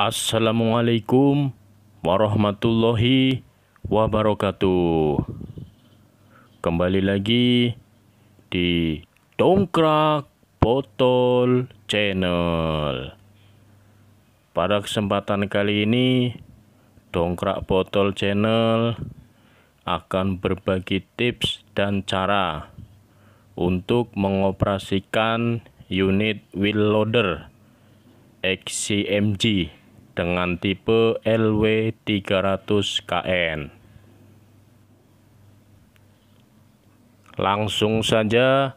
Assalamualaikum warahmatullahi wabarakatuh. Kembali lagi di Dongkrak Botol Channel. Pada kesempatan kali ini, Dongkrak Botol Channel akan berbagi tips dan cara untuk mengoperasikan unit wheel loader XCMG dengan tipe LW300KN. Langsung saja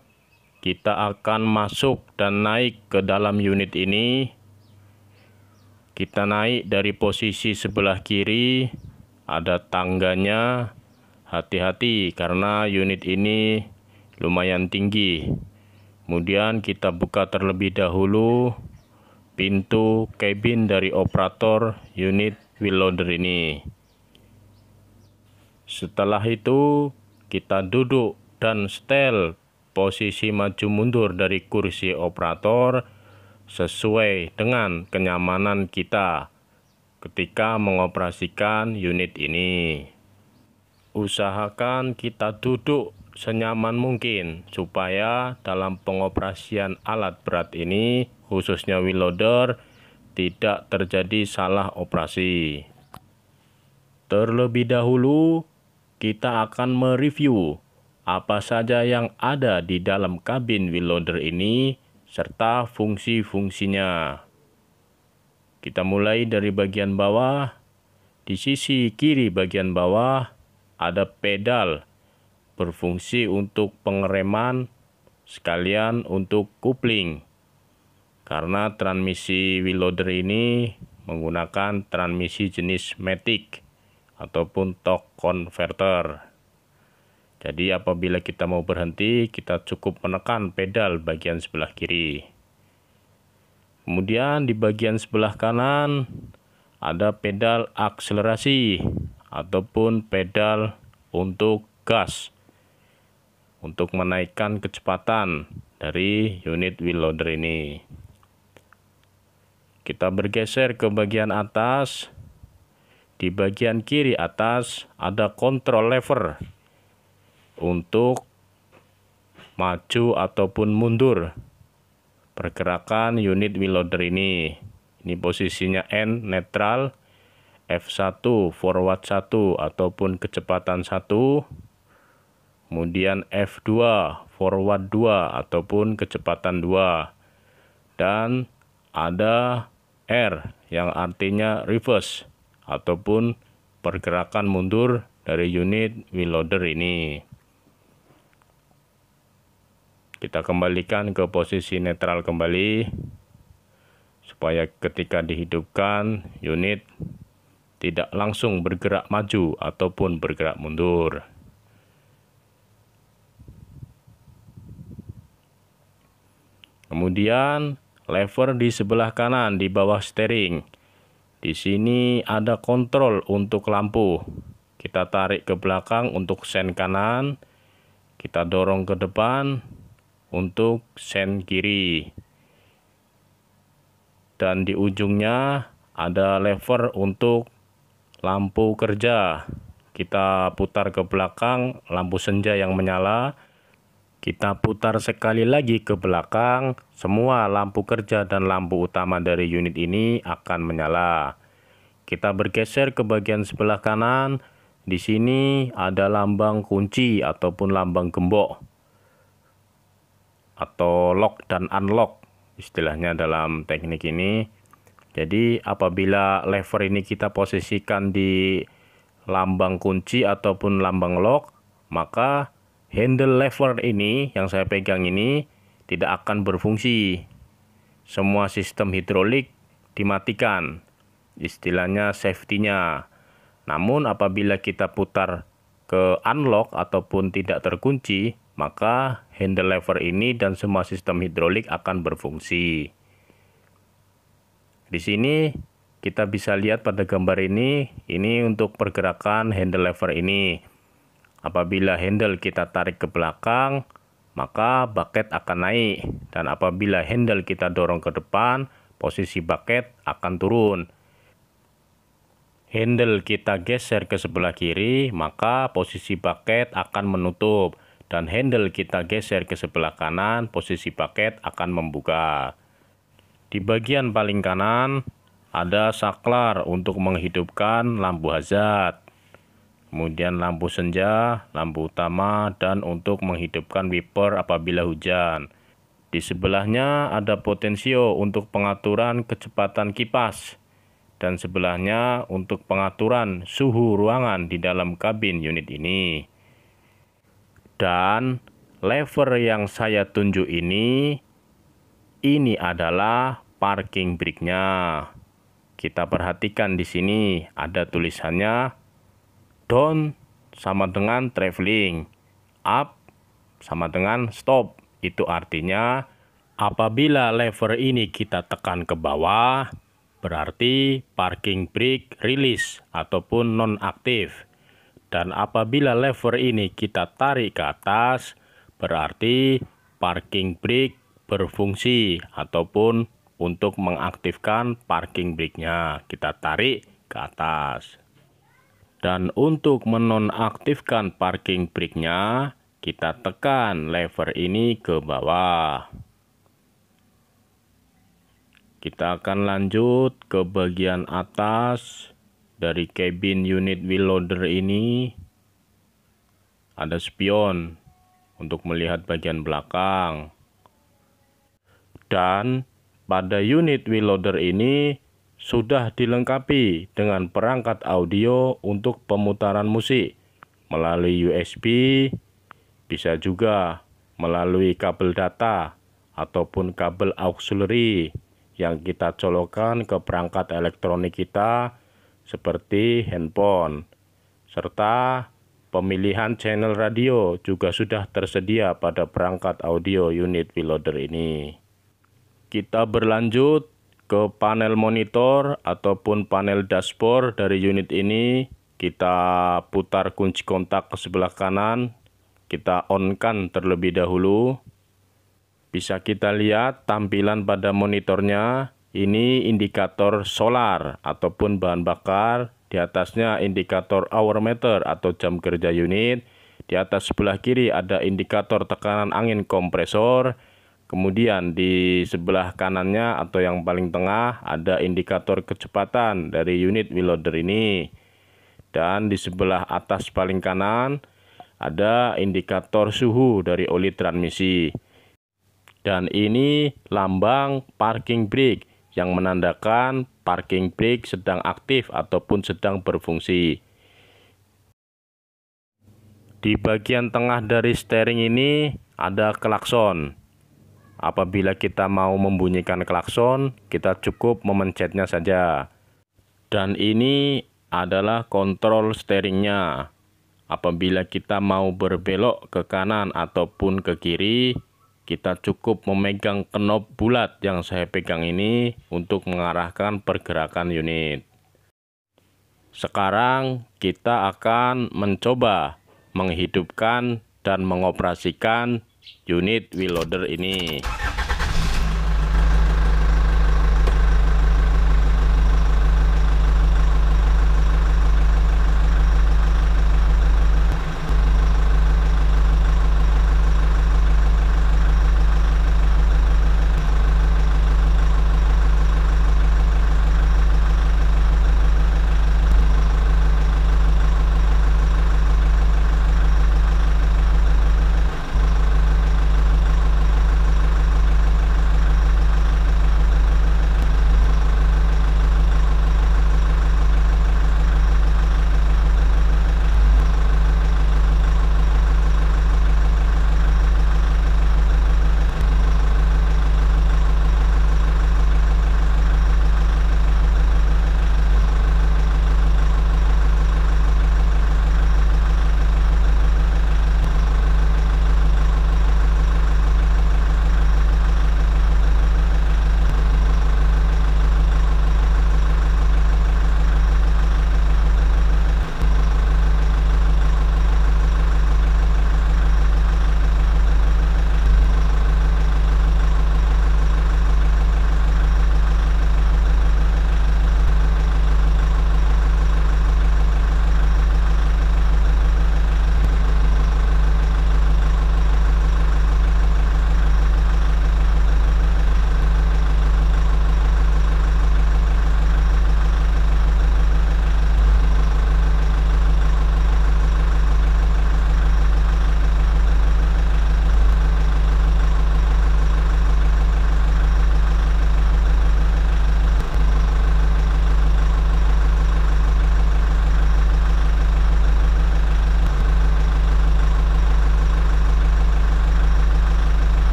kita akan masuk dan naik ke dalam unit ini. Kita naik dari posisi sebelah kiri, ada tangganya. Hati-hati karena unit ini lumayan tinggi. Kemudian kita buka terlebih dahulu pintu cabin dari operator unit wheel loader ini. Setelah itu, kita duduk dan setel posisi maju mundur dari kursi operator sesuai dengan kenyamanan kita ketika mengoperasikan unit ini. Usahakan kita duduk senyaman mungkin supaya dalam pengoperasian alat berat ini khususnya wheel loader tidak terjadi salah operasi. Terlebih dahulu, kita akan mereview apa saja yang ada di dalam kabin wheel loader ini serta fungsi-fungsinya. Kita mulai dari bagian bawah. Di sisi kiri bagian bawah ada pedal berfungsi untuk pengereman sekalian untuk kupling karena transmisi loader ini menggunakan transmisi jenis Matic ataupun torque converter. Jadi apabila kita mau berhenti, kita cukup menekan pedal bagian sebelah kiri. Kemudian di bagian sebelah kanan ada pedal akselerasi ataupun pedal untuk gas untuk menaikkan kecepatan dari unit wheel loader ini. Kita bergeser ke bagian atas. Di bagian kiri atas ada control lever untuk maju ataupun mundur. Pergerakan unit wheel loader ini. Ini posisinya N netral, F1 forward 1 ataupun kecepatan 1. Kemudian F2 forward 2 ataupun kecepatan 2. Dan ada R yang artinya reverse ataupun pergerakan mundur dari unit wheel loader ini. Kita kembalikan ke posisi netral kembali supaya ketika dihidupkan unit tidak langsung bergerak maju ataupun bergerak mundur. Kemudian lever di sebelah kanan di bawah steering. Di sini ada kontrol untuk lampu. Kita tarik ke belakang untuk sen kanan. Kita dorong ke depan untuk sen kiri. Dan di ujungnya ada lever untuk lampu kerja. Kita putar ke belakang lampu senja yang menyala. Kita putar sekali lagi ke belakang, semua lampu kerja dan lampu utama dari unit ini akan menyala. Kita bergeser ke bagian sebelah kanan, di sini ada lambang kunci ataupun lambang gembok atau lock dan unlock istilahnya dalam teknik ini. Jadi apabila lever ini kita posisikan di lambang kunci ataupun lambang lock, maka handle lever ini yang saya pegang ini tidak akan berfungsi. Semua sistem hidrolik dimatikan. Istilahnya safety-nya. Namun apabila kita putar ke unlock ataupun tidak terkunci, maka handle lever ini dan semua sistem hidrolik akan berfungsi. Di sini kita bisa lihat pada gambar ini, ini untuk pergerakan handle lever ini. Apabila handle kita tarik ke belakang, maka bucket akan naik. Dan apabila handle kita dorong ke depan, posisi bucket akan turun. Handle kita geser ke sebelah kiri, maka posisi bucket akan menutup. Dan handle kita geser ke sebelah kanan, posisi bucket akan membuka. Di bagian paling kanan, ada saklar untuk menghidupkan lampu hazard kemudian lampu senja, lampu utama, dan untuk menghidupkan wiper apabila hujan. Di sebelahnya ada potensio untuk pengaturan kecepatan kipas, dan sebelahnya untuk pengaturan suhu ruangan di dalam kabin unit ini. Dan lever yang saya tunjuk ini, ini adalah parking brake-nya. Kita perhatikan di sini ada tulisannya down sama dengan traveling, up sama dengan stop. Itu artinya apabila lever ini kita tekan ke bawah, berarti parking brake rilis ataupun non-aktif. Dan apabila lever ini kita tarik ke atas, berarti parking brake berfungsi ataupun untuk mengaktifkan parking brake-nya. Kita tarik ke atas. Dan untuk menonaktifkan parking brake-nya, kita tekan lever ini ke bawah. Kita akan lanjut ke bagian atas dari cabin unit wheel loader ini. Ada spion untuk melihat bagian belakang. Dan pada unit wheel loader ini sudah dilengkapi dengan perangkat audio untuk pemutaran musik melalui USB, bisa juga melalui kabel data ataupun kabel auxiliary yang kita colokan ke perangkat elektronik kita seperti handphone serta pemilihan channel radio juga sudah tersedia pada perangkat audio unit Piloder ini. Kita berlanjut ke panel monitor ataupun panel dashboard dari unit ini kita putar kunci kontak ke sebelah kanan kita on kan terlebih dahulu bisa kita lihat tampilan pada monitornya ini indikator solar ataupun bahan bakar di atasnya indikator hour meter atau jam kerja unit di atas sebelah kiri ada indikator tekanan angin kompresor Kemudian di sebelah kanannya atau yang paling tengah ada indikator kecepatan dari unit wheel loader ini. Dan di sebelah atas paling kanan ada indikator suhu dari oli transmisi. Dan ini lambang parking brake yang menandakan parking brake sedang aktif ataupun sedang berfungsi. Di bagian tengah dari steering ini ada klakson Apabila kita mau membunyikan klakson, kita cukup memencetnya saja. Dan ini adalah kontrol steeringnya. Apabila kita mau berbelok ke kanan ataupun ke kiri, kita cukup memegang knob bulat yang saya pegang ini untuk mengarahkan pergerakan unit. Sekarang kita akan mencoba menghidupkan dan mengoperasikan unit wheel loader ini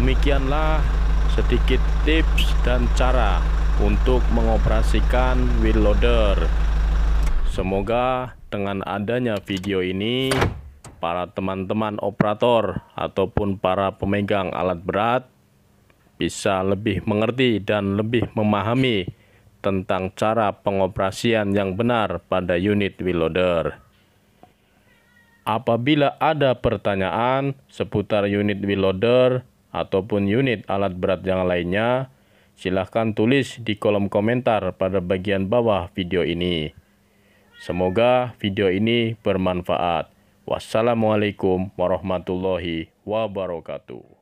demikianlah sedikit tips dan cara untuk mengoperasikan wheel loader semoga dengan adanya video ini para teman-teman operator ataupun para pemegang alat berat bisa lebih mengerti dan lebih memahami tentang cara pengoperasian yang benar pada unit wheel loader. Apabila ada pertanyaan seputar unit wheel loader, ataupun unit alat berat yang lainnya, silahkan tulis di kolom komentar pada bagian bawah video ini. Semoga video ini bermanfaat. Wassalamualaikum warahmatullahi wabarakatuh.